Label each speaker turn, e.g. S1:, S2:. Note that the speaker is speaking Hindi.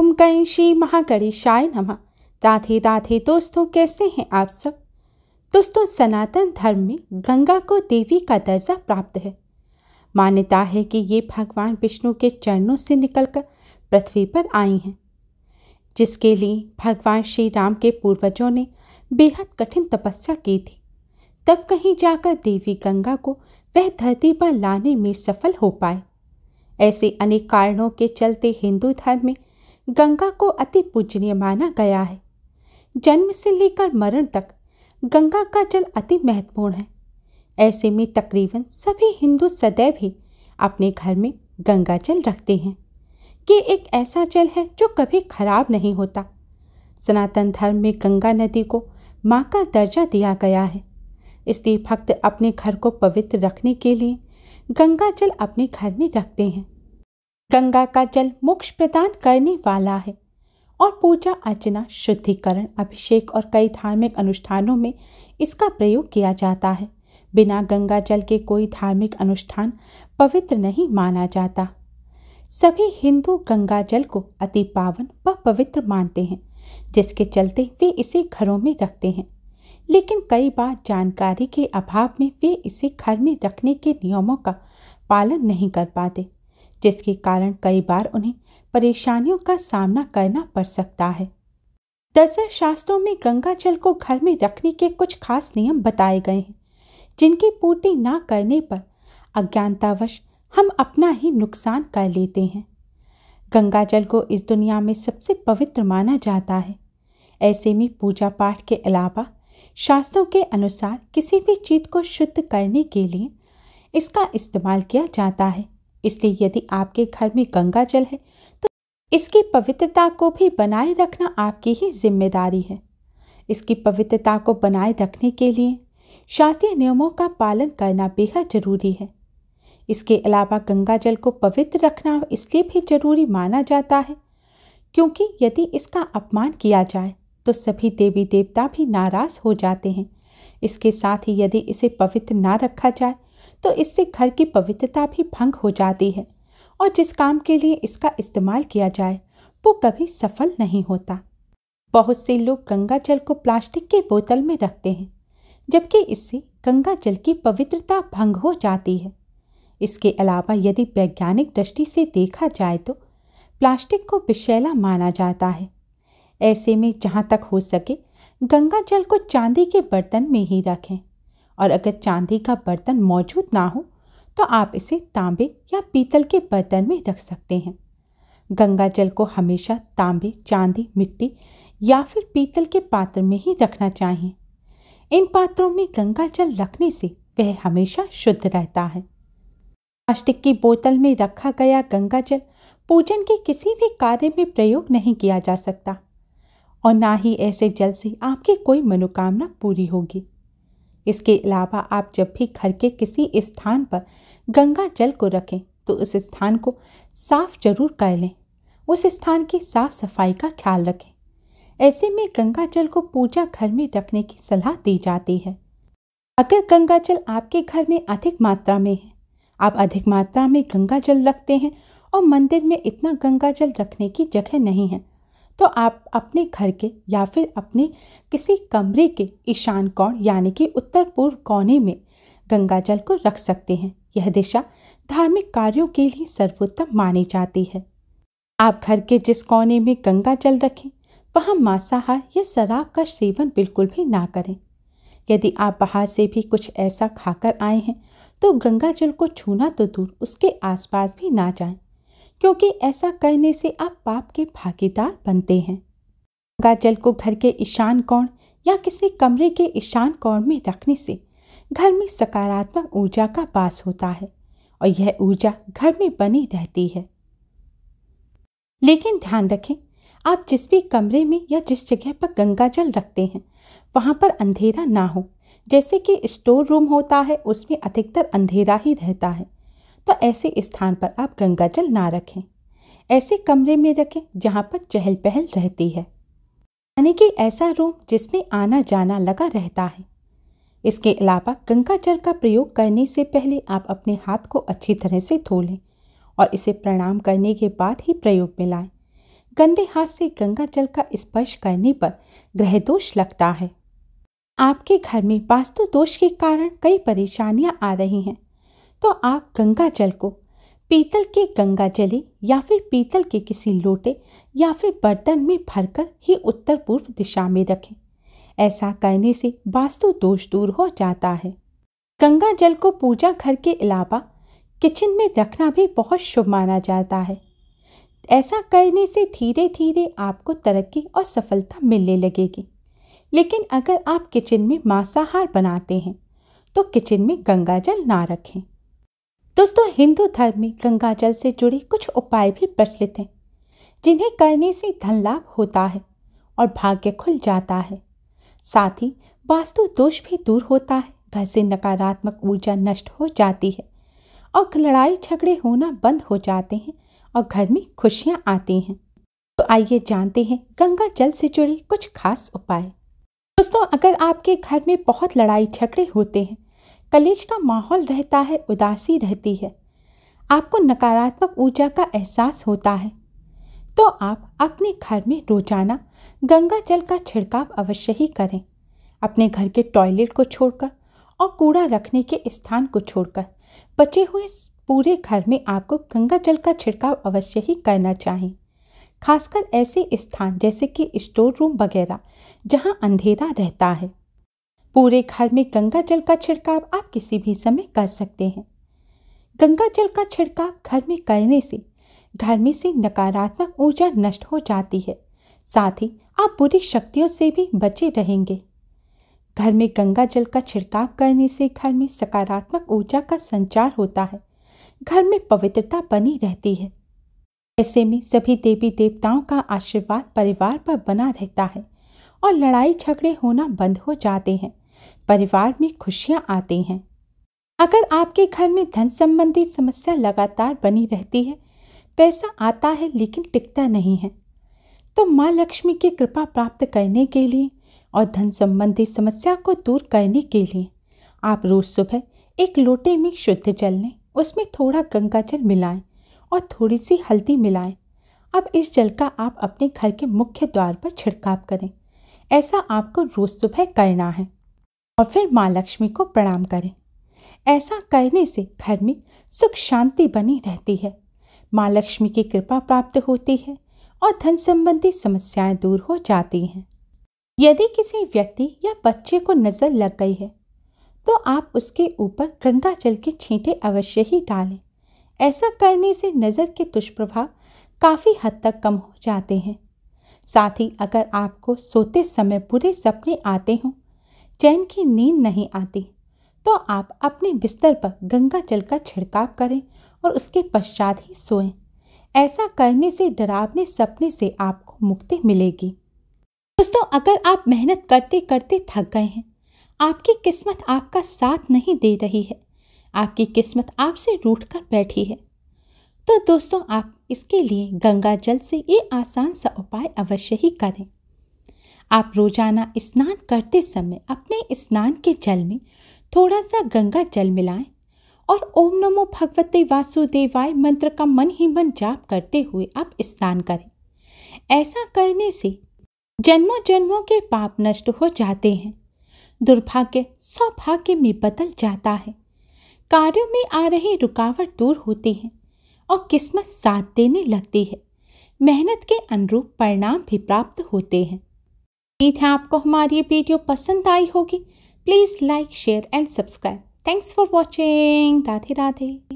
S1: हुमकई श्री महागणेशाय नमः राधे राधे दोस्तों कैसे हैं आप सब दोस्तों सनातन धर्म में गंगा को देवी का दर्जा प्राप्त है मान्यता है कि ये भगवान विष्णु के चरणों से निकलकर पृथ्वी पर आई हैं जिसके लिए भगवान श्री राम के पूर्वजों ने बेहद कठिन तपस्या की थी तब कहीं जाकर देवी गंगा को वह धरती पर लाने में सफल हो पाए ऐसे अनेक कारणों के चलते हिंदू धर्म में गंगा को अति पूजनीय माना गया है जन्म से लेकर मरण तक गंगा का जल अति महत्वपूर्ण है ऐसे में तकरीबन सभी हिंदू सदैव ही अपने घर में गंगा जल रखते हैं ये एक ऐसा जल है जो कभी खराब नहीं होता सनातन धर्म में गंगा नदी को माँ का दर्जा दिया गया है इसलिए भक्त अपने घर को पवित्र रखने के लिए गंगा जल अपने घर में रखते हैं गंगा का जल मोक्ष प्रदान करने वाला है और पूजा अर्चना शुद्धिकरण अभिषेक और कई धार्मिक अनुष्ठानों में इसका प्रयोग किया जाता है बिना गंगा जल के कोई धार्मिक अनुष्ठान पवित्र नहीं माना जाता सभी हिंदू गंगा जल को अति पावन व पवित्र मानते हैं जिसके चलते वे इसे घरों में रखते हैं लेकिन कई बार जानकारी के अभाव में वे इसे घर में रखने के नियमों का पालन नहीं कर पाते जिसके कारण कई बार उन्हें परेशानियों का सामना करना पड़ सकता है दरअसल शास्त्रों में गंगा जल को घर में रखने के कुछ खास नियम बताए गए हैं जिनकी पूर्ति ना करने पर अज्ञानतावश हम अपना ही नुकसान कर लेते हैं गंगा जल को इस दुनिया में सबसे पवित्र माना जाता है ऐसे में पूजा पाठ के अलावा शास्त्रों के अनुसार किसी भी चीज़ को शुद्ध करने के लिए इसका इस्तेमाल किया जाता है इसलिए यदि आपके घर में गंगा जल है तो इसकी पवित्रता को भी बनाए रखना आपकी ही जिम्मेदारी है इसकी पवित्रता को बनाए रखने के लिए शास्त्रीय नियमों का पालन करना बेहद जरूरी है इसके अलावा गंगा जल को पवित्र रखना इसलिए भी जरूरी माना जाता है क्योंकि यदि इसका अपमान किया जाए तो सभी देवी देवता भी नाराज हो जाते हैं इसके साथ ही यदि इसे पवित्र ना रखा जाए तो इससे घर की पवित्रता भी भंग हो जाती है और जिस काम के लिए इसका इस्तेमाल किया जाए वो कभी सफल नहीं होता बहुत से लोग गंगा जल को प्लास्टिक के बोतल में रखते हैं जबकि इससे गंगा जल की पवित्रता भंग हो जाती है इसके अलावा यदि वैज्ञानिक दृष्टि से देखा जाए तो प्लास्टिक को विशैला माना जाता है ऐसे में जहाँ तक हो सके गंगा जल को चांदी के बर्तन में ही रखें और अगर चांदी का बर्तन मौजूद ना हो तो आप इसे तांबे या पीतल के बर्तन में रख सकते हैं गंगा जल को हमेशा तांबे चांदी मिट्टी या फिर पीतल के पात्र में ही रखना चाहिए इन पात्रों में गंगा जल रखने से वह हमेशा शुद्ध रहता है प्लास्टिक की बोतल में रखा गया गंगा जल पूजन के किसी भी कार्य में प्रयोग नहीं किया जा सकता और ना ही ऐसे जल से आपकी कोई मनोकामना पूरी होगी इसके अलावा आप जब भी घर के किसी स्थान पर गंगा जल को रखें तो उस स्थान को साफ जरूर कर लें उस स्थान की साफ सफाई का ख्याल रखें ऐसे में गंगा जल को पूजा घर में रखने की सलाह दी जाती है अगर गंगा जल आपके घर में अधिक मात्रा में है आप अधिक मात्रा में गंगा जल रखते हैं और मंदिर में इतना गंगा जल रखने की जगह नहीं है तो आप अपने घर के या फिर अपने किसी कमरे के ईशान कोण यानी कि उत्तर पूर्व कोने में गंगा जल को रख सकते हैं यह दिशा धार्मिक कार्यों के लिए सर्वोत्तम मानी जाती है आप घर के जिस कोने में गंगा जल रखें वहाँ मांसाहार या शराब का सेवन बिल्कुल भी ना करें यदि आप बाहर से भी कुछ ऐसा खाकर आए हैं तो गंगा जल को छूना तो दूर उसके आसपास भी ना जाएं। क्योंकि ऐसा करने से आप पाप के भागीदार बनते हैं गंगा जल को घर के ईशान कोण या किसी कमरे के ईशान कोण में रखने से घर में सकारात्मक ऊर्जा का पास होता है और यह ऊर्जा घर में बनी रहती है लेकिन ध्यान रखें आप जिस भी कमरे में या जिस जगह पर गंगा जल रखते हैं वहाँ पर अंधेरा ना हो जैसे कि स्टोर रूम होता है उसमें अधिकतर अंधेरा ही रहता है तो ऐसे स्थान पर आप गंगा जल ना रखें ऐसे कमरे में रखें जहाँ पर चहल पहल रहती है यानी कि ऐसा रूम जिसमें आना जाना लगा रहता है इसके अलावा गंगा जल का प्रयोग करने से पहले आप अपने हाथ को अच्छी तरह से धो लें और इसे प्रणाम करने के बाद ही प्रयोग में लाएं गंदे हाथ से गंगा जल का स्पर्श करने पर ग्रह दोष लगता है आपके घर में वास्तु दोष के कारण कई परेशानियां आ रही हैं तो आप गंगा जल को पीतल के गंगा जले या फिर पीतल के किसी लोटे या फिर बर्तन में भरकर ही उत्तर पूर्व दिशा में रखें ऐसा करने से वास्तु दोष दूर हो जाता है गंगा जल को पूजा घर के अलावा किचन में रखना भी बहुत शुभ माना जाता है ऐसा करने से धीरे धीरे आपको तरक्की और सफलता मिलने लगेगी लेकिन अगर आप किचन में मांसाहार बनाते हैं तो किचन में गंगा जल ना रखें दोस्तों हिंदू धर्म में गंगा जल से जुड़े कुछ उपाय भी प्रचलित हैं जिन्हें करने से धन लाभ होता है और भाग्य खुल जाता है साथ ही वास्तु दोष भी दूर होता है घर से नकारात्मक ऊर्जा नष्ट हो जाती है और लड़ाई झगड़े होना बंद हो जाते हैं और घर में खुशियां आती हैं तो आइए जानते हैं गंगा जल से जुड़े कुछ खास उपाय दोस्तों अगर आपके घर में बहुत लड़ाई झगड़े होते हैं कलेश का माहौल रहता है उदासी रहती है आपको नकारात्मक ऊर्जा का एहसास होता है तो आप अपने घर में रोजाना गंगा जल का छिड़काव अवश्य ही करें अपने घर के टॉयलेट को छोड़कर और कूड़ा रखने के स्थान को छोड़कर बचे हुए पूरे घर में आपको गंगा जल का छिड़काव अवश्य ही करना चाहिए खासकर ऐसे स्थान जैसे कि स्टोर रूम वगैरह जहाँ अंधेरा रहता है पूरे घर में गंगा जल का छिड़काव आप किसी भी समय कर सकते हैं गंगा जल का छिड़काव घर में करने से घर में से नकारात्मक ऊर्जा नष्ट हो जाती है साथ ही आप बुरी शक्तियों से भी बचे रहेंगे घर में गंगा जल का छिड़काव करने से घर में सकारात्मक ऊर्जा का संचार होता है घर में पवित्रता बनी रहती है ऐसे में सभी देवी देवताओं का आशीर्वाद परिवार पर बना रहता है और लड़ाई झगड़े होना बंद हो जाते हैं परिवार में खुशियां आती हैं अगर आपके घर में धन संबंधी समस्या लगातार बनी रहती है पैसा आता है लेकिन टिकता नहीं है तो माँ लक्ष्मी की कृपा प्राप्त करने के लिए और धन संबंधी समस्या को दूर करने के लिए आप रोज़ सुबह एक लोटे में शुद्ध जल लें उसमें थोड़ा गंगा जल मिलाएं और थोड़ी सी हल्दी मिलाएं अब इस जल का आप अपने घर के मुख्य द्वार पर छिड़काव करें ऐसा आपको रोज़ सुबह करना है और फिर माँ लक्ष्मी को प्रणाम करें ऐसा करने से घर में सुख शांति बनी रहती है माँ लक्ष्मी की कृपा प्राप्त होती है और धन संबंधी समस्याएं दूर हो जाती हैं यदि किसी व्यक्ति या बच्चे को नज़र लग गई है तो आप उसके ऊपर गंगा जल के छींटे अवश्य ही डालें ऐसा करने से नज़र के दुष्प्रभाव काफ़ी हद तक कम हो जाते हैं साथ ही अगर आपको सोते समय बुरे सपने आते हों चैन की नींद नहीं आती तो आप अपने बिस्तर पर गंगा जल का छिड़काव करें और उसके पश्चात ही सोएं। ऐसा करने से डरावने सपने से आपको मुक्ति मिलेगी दोस्तों अगर आप मेहनत करते करते थक गए हैं आपकी किस्मत आपका साथ नहीं दे रही है आपकी किस्मत आपसे रूठ कर बैठी है तो दोस्तों आप इसके लिए गंगा जल से ये आसान सा उपाय अवश्य ही करें आप रोजाना स्नान करते समय अपने स्नान के जल में थोड़ा सा गंगा जल मिलाएं और ओम नमो भगवते वासुदेवाय मंत्र का मन ही मन जाप करते हुए आप स्नान करें ऐसा करने से जन्मों जन्मों के पाप नष्ट हो जाते हैं दुर्भाग्य सौभाग्य में बदल जाता है कार्यों में आ रही रुकावट दूर होती है और किस्मत साथ देने लगती है मेहनत के अनुरूप परिणाम भी प्राप्त होते हैं उम्मीद है आपको हमारी ये वीडियो पसंद आई होगी please like share and subscribe thanks for watching Radhe Radhe